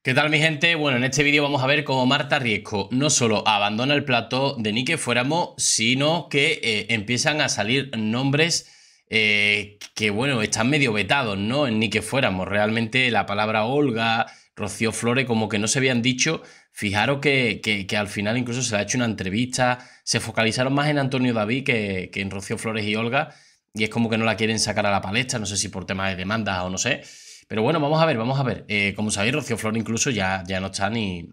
¿Qué tal mi gente? Bueno, en este vídeo vamos a ver cómo Marta Riesco no solo abandona el plató de Nike Fuéramos, sino que eh, empiezan a salir nombres eh, que, bueno, están medio vetados, ¿no? En Nike Fuéramos. Realmente la palabra Olga, Rocío Flores, como que no se habían dicho. Fijaros que, que, al final incluso se le ha hecho una entrevista, se focalizaron más en Antonio David que, que en Rocío Flores y Olga, y es como que no la quieren sacar a la palestra, no sé si por temas de demandas o no sé. Pero bueno, vamos a ver, vamos a ver. Eh, como sabéis, Rocío Flor incluso ya, ya no está ni.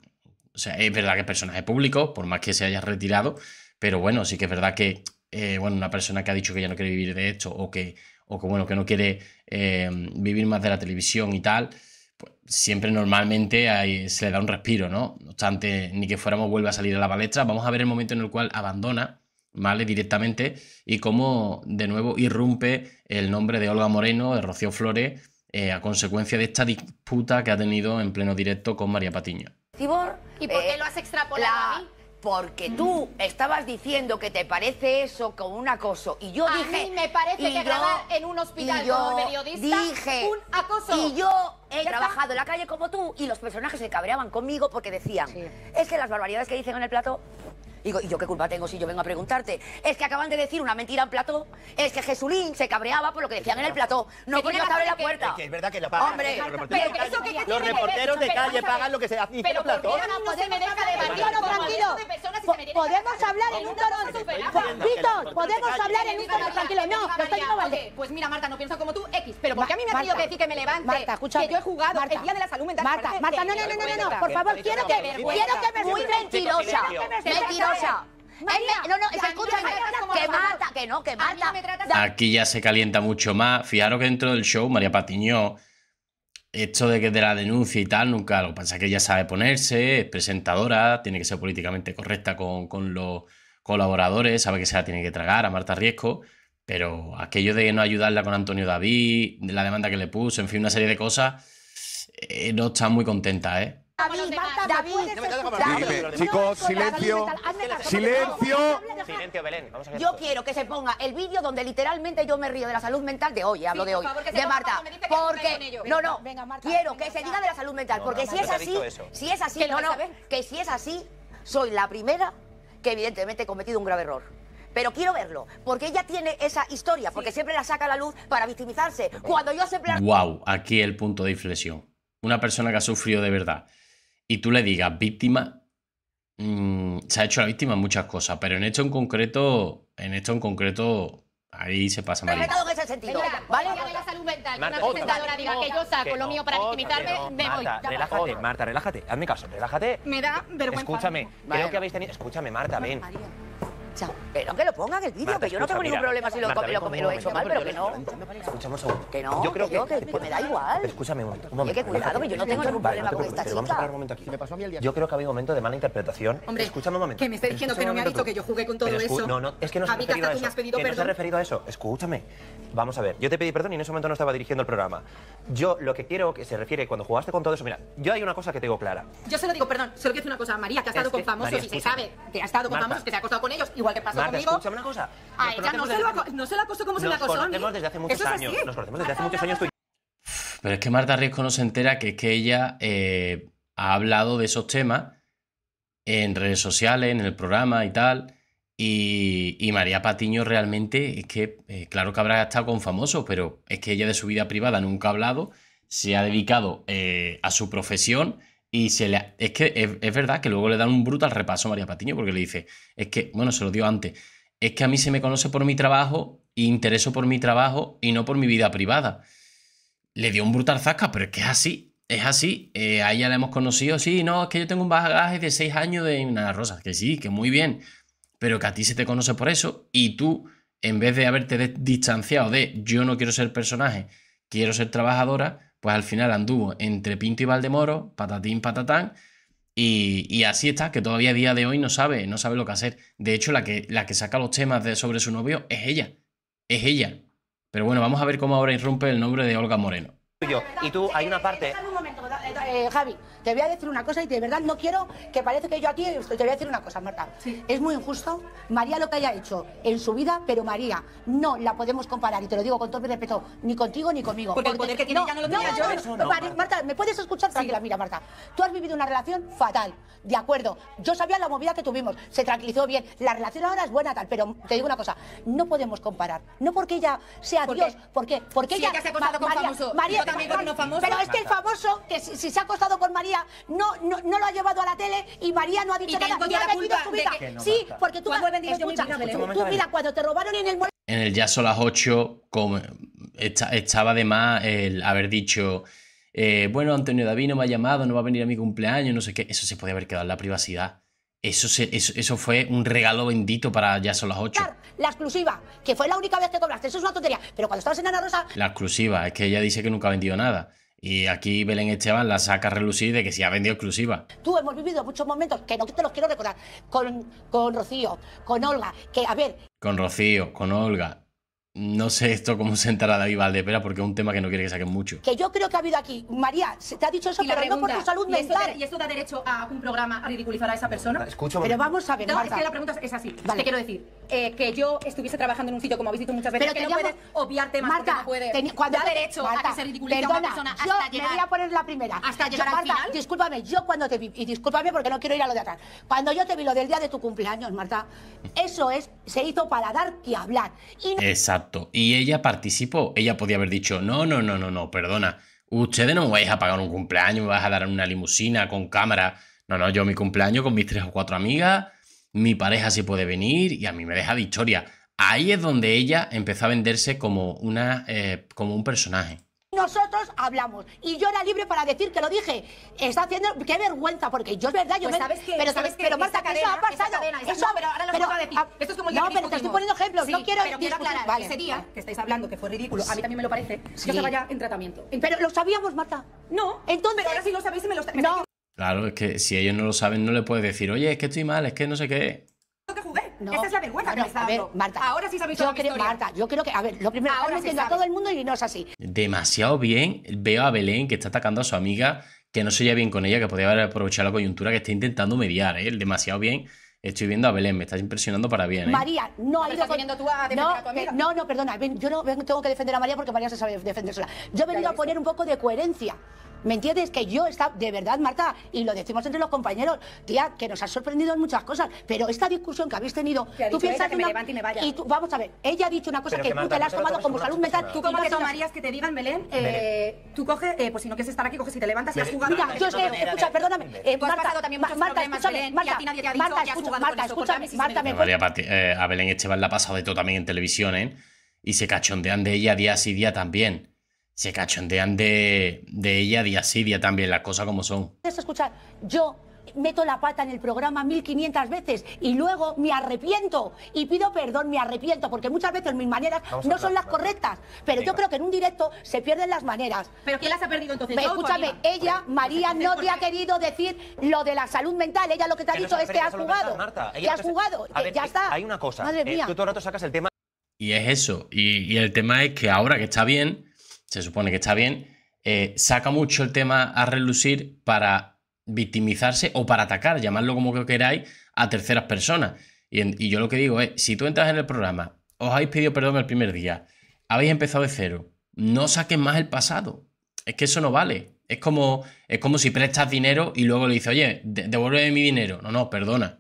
O sea, es verdad que es personaje público, por más que se haya retirado. Pero bueno, sí que es verdad que, eh, bueno, una persona que ha dicho que ya no quiere vivir de esto o que, o que bueno, que no quiere eh, vivir más de la televisión y tal, pues siempre normalmente se le da un respiro, ¿no? No obstante, ni que fuéramos vuelve a salir a la palestra. Vamos a ver el momento en el cual abandona. ¿vale? Directamente, y cómo de nuevo irrumpe el nombre de Olga Moreno, de Rocío Flores, eh, a consecuencia de esta disputa que ha tenido en pleno directo con María Patiño. ¿y por qué eh, lo has extrapolado a mí? Porque tú estabas diciendo que te parece eso como un acoso. Y yo a dije. Mí me parece que grabar en un hospital como periodista dije, un acoso. Y yo he trabajado en la calle como tú y los personajes se cabreaban conmigo porque decían: Es que las barbaridades que dicen en el plato ¿y yo qué culpa tengo si yo vengo a preguntarte? Es que acaban de decir una mentira en plató, es que Jesulín se cabreaba por lo que decían en el plató, no podía abrir la puerta. Es, que verdad que lo pagan. los reporteros, los reporteros de calle pagan lo que se hace en plató. Pero no, se me deja tranquilo. Podemos hablar en un toro podemos hablar en un tranquilo. No, está Pues mira, Marta, no pienso como tú, X. Pero porque a mí me ha tenido que decir que me levante, Marta, escucha que yo he jugado el día de la salud Marta, Marta, no, no, no, no, por favor, quiero que, quiero que me Muy mentirosa, mentirosa. no, no, se que Marta, que no, que Marta. Aquí ya se calienta mucho más. Fijaros que dentro del show, María Patiño, esto de que de la denuncia y tal, nunca lo pasa que ella sabe ponerse, es presentadora, tiene que ser políticamente correcta con, con los colaboradores, sabe que se la tiene que tragar a Marta Riesco, pero aquello de no ayudarla con Antonio David, de la demanda que le puso, en fin, una serie de cosas, eh, no está muy contenta, ¿eh? chicos, silencio. Silencio. Silencio, Belén. yo quiero que se ponga el vídeo donde literalmente yo me río de la salud mental de hoy, hablo de hoy, de Marta. Porque, no, no, quiero que se diga de la salud mental. Porque si es así, si es así, no, no, que si es así, soy la primera que evidentemente he cometido un grave error. Pero quiero verlo, porque ella tiene esa historia, porque siempre la saca a la luz para victimizarse. Cuando yo se plan... Wow, aquí el punto de inflexión. Una persona que ha sufrido de verdad y tú le digas víctima, mm, se ha hecho la víctima en muchas cosas, pero en esto en concreto, en esto en concreto Ahí se pasa mal. en ese sentido. Mira, ¿Vale? la salud mental. Marta, una presentadora diga que yo saco lo mío para victimizarme, me voy. Marta, relájate, Marta, relájate. Hazme caso, relájate. Me da vergüenza. Escúchame, creo que habéis tenido. Escúchame, Marta, ven. Pero que lo pongan el vídeo, que yo no tengo ningún problema si lo, he hecho mal, pero que no. Escuchamos un Que no, yo creo que, me da igual. escúchame un momento. Un que cuidado, que yo no tengo ningún problema con esta chica. Vamos a parar un momento aquí. Me pasó a mí el día. Yo creo que ha habido un momento de mala interpretación. escúchame un momento. Que me está diciendo que no me ha visto que yo jugué con todo eso. No, no, es que no se ha referido a eso. referido a eso. Escúchame. Vamos a ver, yo te pedí perdón y en ese momento no estaba dirigiendo el programa. Yo lo que quiero que se refiere cuando jugaste con todo eso, mira, yo hay una cosa que tengo clara. Yo se lo digo perdón, solo que decir una cosa, María, que ha estado con famosos y se sabe que ha estado con famosos, que se ha acostado con ellos igual que pasó Marta, conmigo. escúchame una cosa. Ah, a ella no sé se, no se la acosó como se la Nos conocemos desde hace muchos años. Nos conocemos desde hace muchos años tú Pero es que Marta Riesco no se entera que es que ella eh, ha hablado de esos temas en redes sociales, en el programa y tal. Y, y María Patiño realmente es que, eh, claro que habrá estado con famosos, pero es que ella de su vida privada nunca ha hablado, se ha dedicado eh, a su profesión y se le es que es, verdad que luego le dan un brutal repaso a María Patiño porque le dice, es que, bueno, se lo dio antes, es que a mí se me conoce por mi trabajo y intereso por mi trabajo y no por mi vida privada. Le dio un brutal zasca, pero es que es así, es así. Eh, a ella la hemos conocido, sí, no, es que yo tengo un bagaje de seis años de Nada Rosa, que sí, que muy bien, pero que a ti se te conoce por eso y tú, en vez de haberte distanciado de yo no quiero ser personaje, quiero ser trabajadora, pues al final anduvo entre Pinto y Valdemoro, patatín, patatán, y, así está, que todavía a día de hoy no sabe, no sabe lo que hacer. De hecho, la que, la que saca los temas de, sobre su novio es ella. Es ella. Pero bueno, vamos a ver cómo ahora irrumpe el nombre de Olga Moreno. Y tú, hay una parte. Eh, eh, Javi, te voy a decir una cosa y de verdad no quiero que parezca que yo aquí eh, te voy a decir una cosa, Marta. Es muy injusto María lo que haya hecho en su vida, pero María no la podemos comparar, y te lo digo con todo mi respeto, ni contigo ni conmigo. Porque, el poder que tiene ya no lo tenía yo. Marta. ¿me puedes escuchar? Tranquila, mira, Marta, tú has vivido una relación fatal, de acuerdo. Yo sabía la movida que tuvimos, se tranquilizó bien, la relación ahora es buena tal, pero te digo una cosa, no podemos comparar. No porque ella sea ¿Por Dios, qué? porque, porque ella... se ha acostado con María, famoso, también con famoso. Pero es que el famoso, que si se ha acostado con María no, no, lo ha llevado a la tele y María no ha dicho nada. Y ha su sí, porque tú, cuando, tú mira, cuando te robaron en el ya En el las 8 estaba de más el haber dicho... Eh, bueno, Antonio David no me ha llamado, no va a venir a mi cumpleaños, no sé qué. Eso se podía haber quedado en la privacidad. Eso, eso, fue un regalo bendito para ya son las 8. La exclusiva, que fue la única vez que cobraste, eso es una tontería. Pero cuando estabas en Ana Rosa. La exclusiva, es que ella dice que nunca ha vendido nada. Y aquí Belén Esteban la saca relucida de que se ha vendido exclusiva. Tú hemos vivido muchos momentos que no te los quiero recordar. Con, con Rocío, con Olga, que a ver. Con Rocío, con Olga. No sé esto cómo sentar a David Valdepera porque es un tema que no quiere que saquen mucho. Que yo creo que ha habido aquí. María, se te ha dicho eso, pero no por tu salud mental. ¿Y esto da derecho a un programa a ridiculizar a esa persona? escucho, pero vamos a ver, No, es que la pregunta es así. Te quiero decir, eh, que yo estuviese trabajando en un sitio, como habéis dicho muchas veces, pero que no puedes obviarte temas Marta, cuando derecho Marta, a que una persona hasta yo me voy a poner la primera. Hasta llegar Marta, al discúlpame, yo cuando te vi, y discúlpame porque no quiero ir a lo de atrás, cuando yo te vi lo del día de tu cumpleaños, Marta, eso es, se hizo para dar que hablar. Exacto. Y ella participó. Ella podía haber dicho, no, no, no, no, no, perdona. Ustedes no me vais a pagar un cumpleaños, me vais a dar una limusina con cámara. No, no, yo mi cumpleaños con mis tres o cuatro amigas, mi pareja sí puede venir y a mí me deja de Ahí es donde ella empezó a venderse como, una, eh, como un personaje nosotros hablamos. Y yo era libre para decir que lo dije. Está haciendo. Qué vergüenza, porque yo es verdad, yo pues me. pero Marta, que eso ha pasado. eso, pero ahora lo pero, de decir. Ah, Esto es como No, pero te estoy poniendo ejemplos. no quiero. ese día que estáis hablando, que fue ridículo, a mí también me lo parece, yo estaba ya en tratamiento. Pero lo sabíamos, Marta. No. Entonces. ahora sí lo sabéis me lo Claro, es que si ellos no lo saben, no le puedes decir, oye, es que estoy mal, es que no sé qué no, Esa es la vergüenza no, que está A ver, Marta, Ahora sí sabéis yo creo, historia. Marta, yo creo que, a ver, lo primero, Ahora sí a todo el mundo y no es así. Demasiado bien veo a Belén que está atacando a su amiga, que no se lleva bien con ella, que podría haber aprovechado la coyuntura que está intentando mediar, ¿eh? Demasiado bien. Estoy viendo a Belén, me estás impresionando para bien. ¿eh? María, no ha ido. Con... tú a defender no, a tu amiga? no, no, perdona, yo no tengo que defender a María porque María se sabe defender sola. Yo he venido a poner un poco de coherencia. ¿Me entiendes? Que yo estaba de verdad, Marta, y lo decimos entre los compañeros, tía, que nos has sorprendido en muchas cosas, pero esta discusión que habéis tenido, tú piensas que me levanté y me vaya. Y vamos a ver, ella ha dicho una cosa que, tú te la has tomado como salud mental. ¿Tú cómo te tomarías que te digan, Belén? Eh, tú coges, eh, pues si no quieres estar aquí, coges y te levantas y has jugado. escucha, perdóname. Marta, eh, Marta, Marta, pasado también Marta, Marta, Marta, Marta, Marta, Marta, nadie te ha dicho Marta, escucha, has Marta, con Marta, eso. Marta, Marta, a Belén Esteban la ha pasado de todo también en televisión, ¿eh? Y se cachondean de ella día sí día también se cachondean de, ella día sí, día también, las cosas como son. Escuchar, yo meto la pata en el programa 1500 veces y luego me arrepiento y pido perdón, me arrepiento, porque muchas veces mis maneras no son las correctas. Pero yo creo que en un directo se pierden las maneras. ¿Pero quién las ha perdido entonces? escúchame, ella, María, no te ha querido decir lo de la salud mental. Ella lo que te ha dicho es que has jugado. Que has jugado. ya eh, está. Hay una cosa. Madre eh, mía. tú todo el rato sacas el tema. Y es eso. Y, y el tema es que ahora que está bien se supone que está bien, eh, saca mucho el tema a relucir para victimizarse o para atacar, llamarlo como queráis, a terceras personas. Y, yo lo que digo es, si tú entras en el programa, os habéis pedido perdón el primer día, habéis empezado de cero, no saques más el pasado. Es que eso no vale. Es como, es como si prestas dinero y luego le dices, oye, devuélveme mi dinero. No, no, perdona.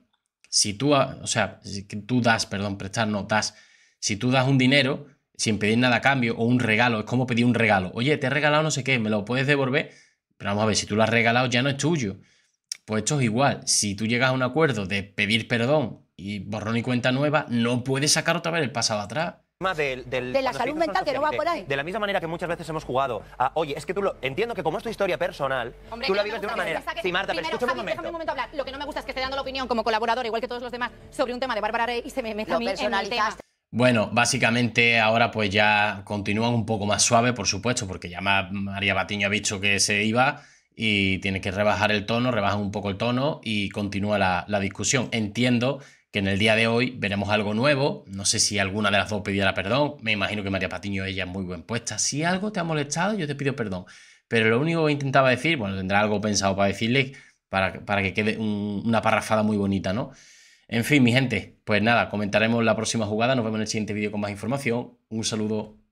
Si tú, o sea, si tú das, perdón, prestar, no, das. Si tú das un dinero, sin pedir nada a cambio, o un regalo, es como pedir un regalo. Oye, te he regalado no sé qué, me lo puedes devolver, pero vamos a ver, si tú lo has regalado ya no es tuyo. Pues esto es igual, si tú llegas a un acuerdo de pedir perdón y borrón y cuenta nueva, no puedes sacar otra vez el pasado atrás. Más de la salud mental que no va por ahí. De la misma manera que muchas veces hemos jugado a, oye, es que tú lo, entiendo que como es tu historia personal, tú la vives de una manera. Sí, Marta, pero un momento. Lo que no me gusta es que esté dando la opinión como colaborador, igual que todos los demás, sobre un tema de Bárbara Rey y se me meta a mí en el tema. Bueno, básicamente ahora pues ya continúan un poco más suave, por supuesto, porque ya María Patiño ha dicho que se iba y tiene que rebajar el tono, rebajan un poco el tono y continúa la, discusión. Entiendo que en el día de hoy veremos algo nuevo. No sé si alguna de las dos pidiera perdón. Me imagino que María Patiño ella es muy buen puesta. Si algo te ha molestado, yo te pido perdón. Pero lo único que intentaba decir, bueno, tendrá algo pensado para decirle para, que quede una parrafada muy bonita, ¿no? En fin, mi gente, pues nada, comentaremos la próxima jugada, nos vemos en el siguiente vídeo con más información. Un saludo